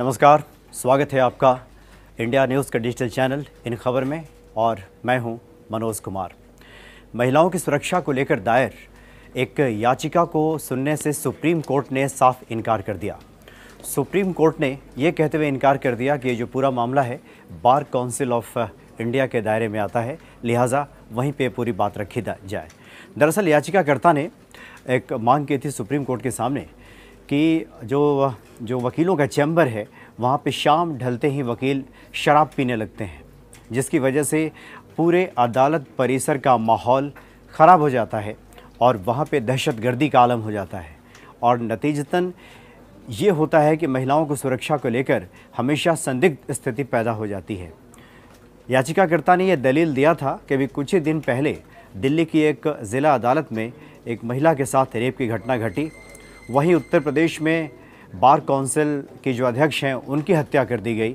नमस्कार स्वागत है आपका इंडिया न्यूज़ का डिजिटल चैनल इन खबर में और मैं हूं मनोज कुमार महिलाओं की सुरक्षा को लेकर दायर एक याचिका को सुनने से सुप्रीम कोर्ट ने साफ इनकार कर दिया सुप्रीम कोर्ट ने ये कहते हुए इनकार कर दिया कि ये जो पूरा मामला है बार काउंसिल ऑफ इंडिया के दायरे में आता है लिहाजा वहीं पे पूरी बात रखी जाए दरअसल याचिकाकर्ता ने एक मांग की थी सुप्रीम कोर्ट के सामने कि जो जो वकीलों का चैम्बर है वहाँ पे शाम ढलते ही वकील शराब पीने लगते हैं जिसकी वजह से पूरे अदालत परिसर का माहौल ख़राब हो जाता है और वहाँ पे दहशतगर्दी का आलम हो जाता है और नतीजतन ये होता है कि महिलाओं को सुरक्षा को लेकर हमेशा संदिग्ध स्थिति पैदा हो जाती है याचिकाकर्ता ने यह दलील दिया था कि अभी कुछ ही दिन पहले दिल्ली की एक ज़िला अदालत में एक महिला के साथ रेप की घटना घटी वहीं उत्तर प्रदेश में बार काउंसिल के जो अध्यक्ष हैं उनकी हत्या कर दी गई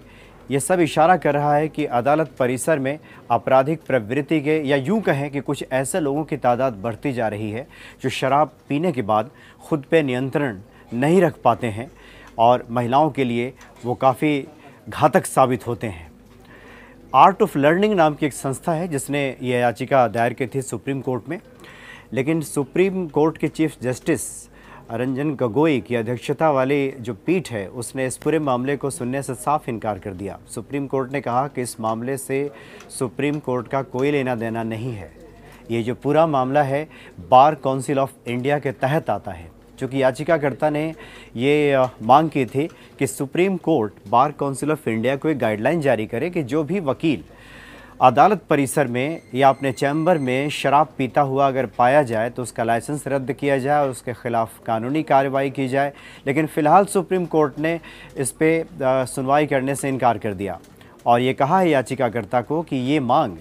ये सब इशारा कर रहा है कि अदालत परिसर में आपराधिक प्रवृत्ति के या यूं कहें कि कुछ ऐसे लोगों की तादाद बढ़ती जा रही है जो शराब पीने के बाद खुद पे नियंत्रण नहीं रख पाते हैं और महिलाओं के लिए वो काफ़ी घातक साबित होते हैं आर्ट ऑफ लर्निंग नाम की एक संस्था है जिसने यह याचिका दायर की थी सुप्रीम कोर्ट में लेकिन सुप्रीम कोर्ट के चीफ जस्टिस रंजन गगोई की अध्यक्षता वाली जो पीठ है उसने इस पूरे मामले को सुनने से साफ इनकार कर दिया सुप्रीम कोर्ट ने कहा कि इस मामले से सुप्रीम कोर्ट का कोई लेना देना नहीं है ये जो पूरा मामला है बार काउंसिल ऑफ इंडिया के तहत आता है चूँकि याचिकाकर्ता ने ये मांग की थी कि supreme court bar council of India को एक गाइडलाइन जारी करे कि जो भी वकील अदालत परिसर में या अपने चैम्बर में शराब पीता हुआ अगर पाया जाए तो उसका लाइसेंस रद्द किया जाए और उसके ख़िलाफ़ कानूनी कार्रवाई की जाए लेकिन फ़िलहाल सुप्रीम कोर्ट ने इस पर सुनवाई करने से इनकार कर दिया और ये कहा है याचिकाकर्ता को कि ये मांग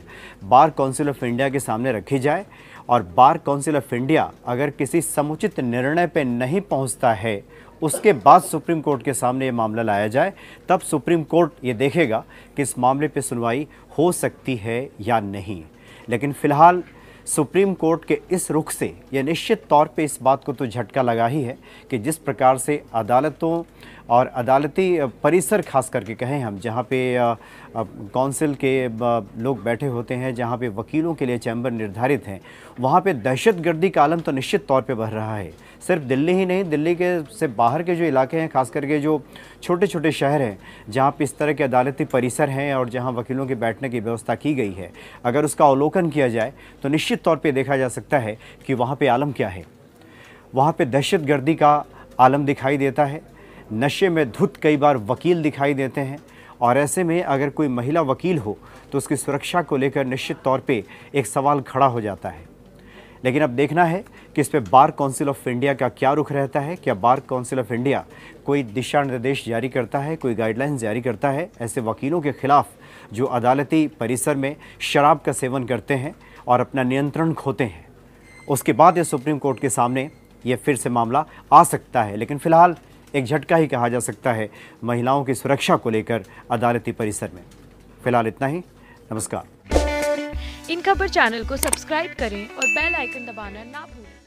बार काउंसिल ऑफ इंडिया के सामने रखी जाए और बार काउंसिल ऑफ इंडिया अगर किसी समुचित निर्णय पे नहीं पहुंचता है उसके बाद सुप्रीम कोर्ट के सामने ये मामला लाया जाए तब सुप्रीम कोर्ट ये देखेगा कि इस मामले पे सुनवाई हो सकती है या नहीं लेकिन फ़िलहाल सुप्रीम कोर्ट के इस रुख से यह निश्चित तौर पे इस बात को तो झटका लगा ही है कि जिस प्रकार से अदालतों और अदालती परिसर खास करके कहें हम जहाँ पे काउंसिल के लोग बैठे होते हैं जहाँ पे वकीलों के लिए चैम्बर निर्धारित हैं वहाँ पे दहशतगर्दी का आलम तो निश्चित तौर पे बढ़ रहा है सिर्फ दिल्ली ही नहीं दिल्ली के से बाहर के जो इलाके हैं खास करके जो छोटे छोटे शहर हैं जहाँ पे इस तरह के अदालती परिसर हैं और जहाँ वकीलों के बैठने की व्यवस्था की गई है अगर उसका अवलोकन किया जाए तो निश्चित तौर पर देखा जा सकता है कि वहाँ पर आलम क्या है वहाँ पर दहशतगर्दी का आलम दिखाई देता है नशे में धुत कई बार वकील दिखाई देते हैं और ऐसे में अगर कोई महिला वकील हो तो उसकी सुरक्षा को लेकर निश्चित तौर पे एक सवाल खड़ा हो जाता है लेकिन अब देखना है कि इस पर बार काउंसिल ऑफ इंडिया का क्या रुख रहता है क्या बार काउंसिल ऑफ इंडिया कोई दिशा निर्देश जारी करता है कोई गाइडलाइंस जारी करता है ऐसे वकीलों के खिलाफ जो अदालती परिसर में शराब का सेवन करते हैं और अपना नियंत्रण खोते हैं उसके बाद ये सुप्रीम कोर्ट के सामने ये फिर से मामला आ सकता है लेकिन फिलहाल एक झटका ही कहा जा सकता है महिलाओं की सुरक्षा को लेकर अदालती परिसर में फिलहाल इतना ही नमस्कार इन खबर चैनल को सब्सक्राइब करें और बेल आइकन दबाना ना भूलें